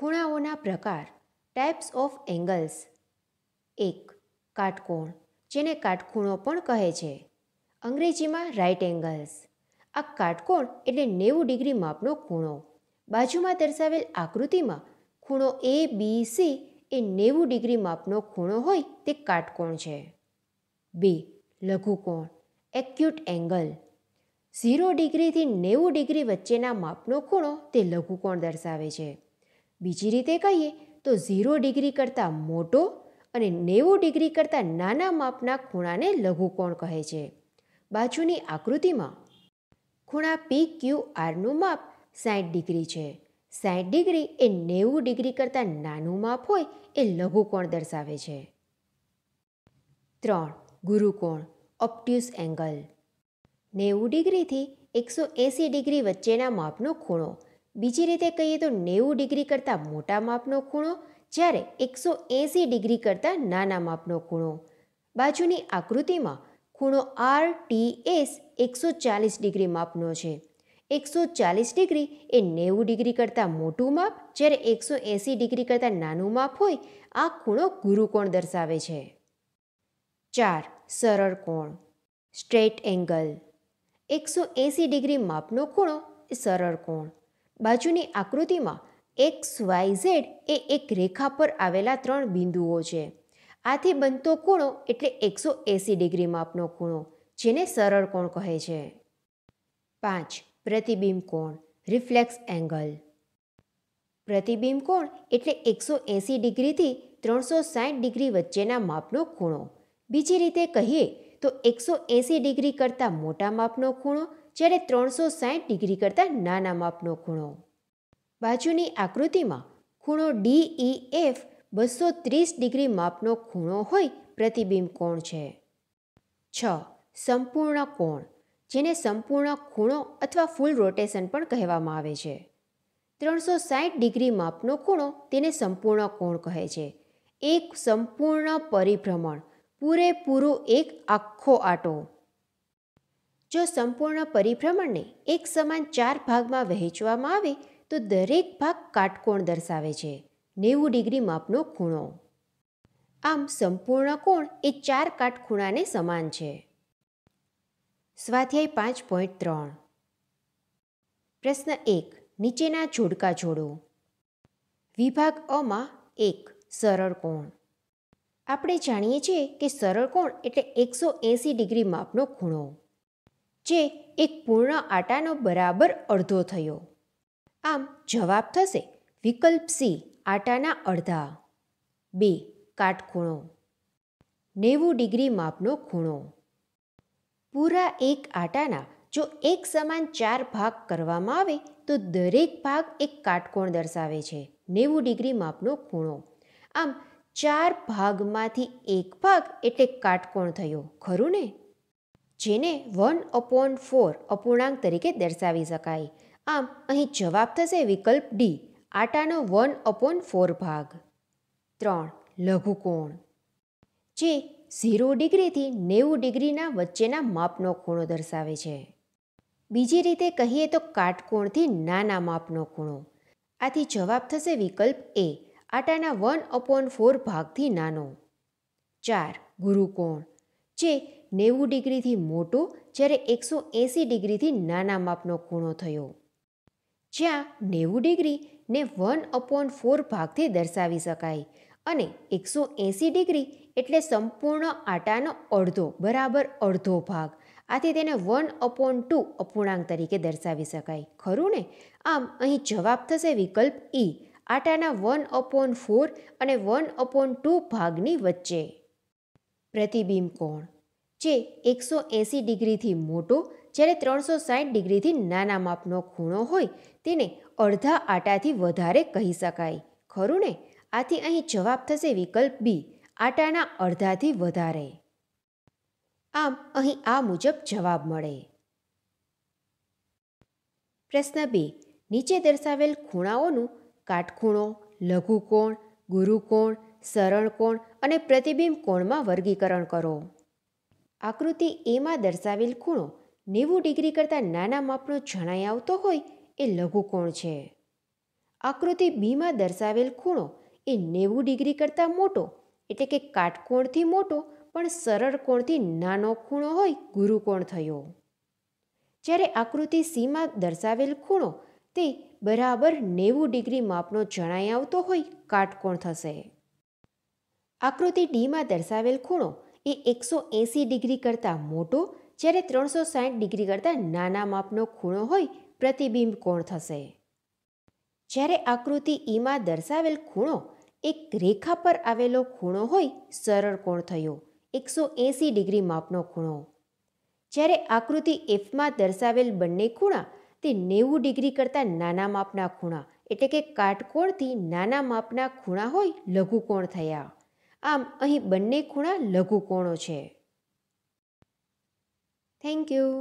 ખૂણાઓના પ્રકાર types of angles એક કાટકોણ જેને કાટખૂણો પણ કહે છે અંગ્રેજીમાં રાઇટ એંગલ્સ આ કાટકોણ એટલે નેવું ડિગ્રી માપનો ખૂણો બાજુમાં દર્શાવેલ આકૃતિમાં ખૂણો એ બી સી એ નેવું ડિગ્રી માપનો ખૂણો હોય તે કાટકોણ છે બી લઘુકોણ એક્યુટ એંગલ ઝીરો ડિગ્રીથી નેવું ડિગ્રી વચ્ચેના માપનો ખૂણો તે લઘુકોણ દર્શાવે છે બીજી રીતે કહીએ તો ઝીરો ડિગ્રી કરતાં મોટો અને નેવું ડિગ્રી કરતાં નાના માપના ખૂણાને લઘુકોણ કહે છે બાજુની આકૃતિમાં ખૂણા પી ક્યુ આરનું માપ સાઠ ડિગ્રી છે સાઠ ડિગ્રી એ નેવું ડિગ્રી કરતાં નાનું માપ હોય એ લઘુકોણ દર્શાવે છે ત્રણ ગુરુકોણ ઓપ્ટ્યુસ એંગલ નેવું ડિગ્રીથી એકસો એંસી ડિગ્રી વચ્ચેના માપનો ખૂણો બીજી રીતે કહીએ તો નેવું ડિગ્રી કરતાં મોટા માપનો ખૂણો જ્યારે એકસો એંસી ડિગ્રી કરતાં નાના માપનો ખૂણો બાજુની આકૃતિમાં ખૂણો આર ટી એસ એકસો ચાલીસ ડિગ્રી માપનો છે એકસો ચાલીસ ડિગ્રી એ નેવું ડિગ્રી કરતાં મોટું માપ જ્યારે એકસો એંસી ડિગ્રી કરતાં નાનું માપ હોય આ ખૂણો ગુરુકોણ દર્શાવે છે ચાર સરળ કોણ સ્ટ્રેટ એંગલ એકસો એંસી ડિગ્રી માપનો ખૂણો એ સરળ કોણ બાજુની આકૃતિમાં એક્સ વાય ઝેડ એ એક રેખા પર આવેલા ત્રણ બિંદુઓ છે આથી બનતો ખૂણો એટલે એકસો એંસી ડિગ્રી માપનો ખૂણો જેને સરળ કોણ કહે છે પાંચ પ્રતિબિંબ કોણ રિફ્લેક્સ એંગલ પ્રતિબિંબ કોણ એટલે એકસો એંસી ડિગ્રીથી ત્રણસો સાઠ ડિગ્રી વચ્ચેના માપનો ખૂણો બીજી રીતે કહીએ તો એકસો એંસી ડિગ્રી કરતાં મોટા માપનો ખૂણો જ્યારે ત્રણસો સાઠ ડિગ્રી કરતાં નાના માપનો ખૂણો બાજુની આકૃતિમાં ખૂણો ડી ડીઈ એફ બસો ત્રીસ ડિગ્રી માપનો ખૂણો હોય પ્રતિબિંબ કોણ છે છ સંપૂર્ણ કોણ જેને સંપૂર્ણ ખૂણો અથવા ફૂલ રોટેશન પણ કહેવામાં આવે છે ત્રણસો સાઠ ડિગ્રી માપનો ખૂણો તેને સંપૂર્ણ કોણ કહે છે એક સંપૂર્ણ પરિભ્રમણ પૂરેપૂરો એક આખો આટો જો સંપૂર્ણ પરિભ્રમણને એક સમાન ચાર ભાગમાં વહેંચવામાં આવે તો દરેક ભાગ કાટકોણ દર્શાવે છે નેવું ડિગ્રી માપનો ખૂણો આમ સંપૂર્ણ કોણ એ ચાર કાટખૂણાને સમાન છે સ્વાધ્યાય પાંચ પોઈન્ટ ત્રણ પ્રશ્ન એક નીચેના જોડકા જોડો વિભાગ અમાં એક સરળ કોણ આપણે જાણીએ છીએ કે સરળ કોણ એટલે એકસો એંસી ડિગ્રી માપનો ખૂણો જે એક પૂર્ણ આટાનો બરાબર અડધો થયો આમ જવાબ થશે વિકલ્પ સી આટાના અડધા બે કાટખૂણો નેવું ડિગ્રી માપનો ખૂણો પૂરા એક આટાના જો એક સમાન ચાર ભાગ કરવામાં આવે તો દરેક ભાગ એક કાટકોણ દર્શાવે છે નેવું ડિગ્રી માપનો ખૂણો આમ ચાર ભાગમાંથી એક ભાગ એટલે કાટકોણ થયો ખરું ને જેને વન અપોન ફોર અપૂર્ણાંક તરીકે દર્શાવી શકાય આમ અહીં જવાબ થશે વિકલ્પ ડી આટાનો વન અપોન ફોર ભાગ ત્રણ લઘુકોણ જે ઝીરો ડિગ્રીથી નેવું ડિગ્રીના વચ્ચેના માપનો ખૂણો દર્શાવે છે બીજી રીતે કહીએ તો કાટકોણથી નાના માપનો ખૂણો આથી જવાબ થશે વિકલ્પ એ આટાના વન અપોન ફોર ભાગથી નાનો ચાર ગુરુકોણ જે નેવું ડિગ્રીથી મોટો જ્યારે એકસો એંસી ડિગ્રીથી નાના માપનો ખૂણો થયો જ્યાં નેવું ડિગ્રી ને વન અપોન ફોર ભાગથી દર્શાવી શકાય અને એકસો એંસી ડિગ્રી એટલે સંપૂર્ણ આટાનો અડધો બરાબર અડધો ભાગ આથી તેને વન અપોન ટુ અપૂર્ણાંક તરીકે દર્શાવી શકાય ખરું ને આમ અહીં જવાબ થશે વિકલ્પ ઈ આટાના વન અપોન ફોર અને વન અપોન ટુ ભાગની વચ્ચે પ્રતિબિંબ કોણ જે એકસો એંસી ડિગ્રીથી મોટો જ્યારે ત્રણસો સાઠ ડિગ્રીથી નાના માપનો ખૂણો હોય તેને અડધા આટાથી વધારે કહી શકાય ખરું ને આથી અહીં જવાબ થશે વિકલ્પ બી આટાના અડધાથી વધારે આમ અહીં આ મુજબ જવાબ મળે પ્રશ્ન બે નીચે દર્શાવેલ ખૂણાઓનું કાટખૂણો લઘુકોણ ગુરુકોણ સરળકોણ અને પ્રતિબિંબ કોણમાં વર્ગીકરણ કરો આકૃતિ એમાં દર્શાવેલ ખૂણો નેવું ડિગ્રી કરતાં નાના માપનો જણાઈ આવતો હોય એ લઘુકોણ છે આકૃતિ બીમાં દર્શાવેલ ખૂણો એ નેવું ડિગ્રી કરતાં મોટો એટલે કે કાટકોણથી મોટો પણ સરળ કોણથી નાનો ખૂણો હોય ગુરુકોણ થયો જ્યારે આકૃતિ સીમાં દર્શાવેલ ખૂણો તે બરાબર નેવું ડિગ્રી માપનો જણાઈ આવતો હોય કાટકોણ થશે આકૃતિ ડીમાં દર્શાવેલ ખૂણો એ એકસો એંસી ડિગ્રી કરતાં મોટો જ્યારે ત્રણસો સાઠ ડિગ્રી કરતાં નાના માપનો ખૂણો હોય પ્રતિબિંબ કોણ થશે જ્યારે આકૃતિ ઈમાં e દર્શાવેલ ખૂણો એક રેખા પર આવેલો ખૂણો હોય સરળ કોણ થયો એકસો એંસી ડિગ્રી માપનો ખૂણો જ્યારે આકૃતિ એફમાં દર્શાવેલ બંને ખૂણા તે નેવું ડિગ્રી કરતાં નાના માપના ખૂણા એટલે કે કાટકોણથી નાના માપના ખૂણા હોય લઘુ કોણ થયા આમ અહીં બંને ખૂણા લઘુકોણો છે થેન્ક યુ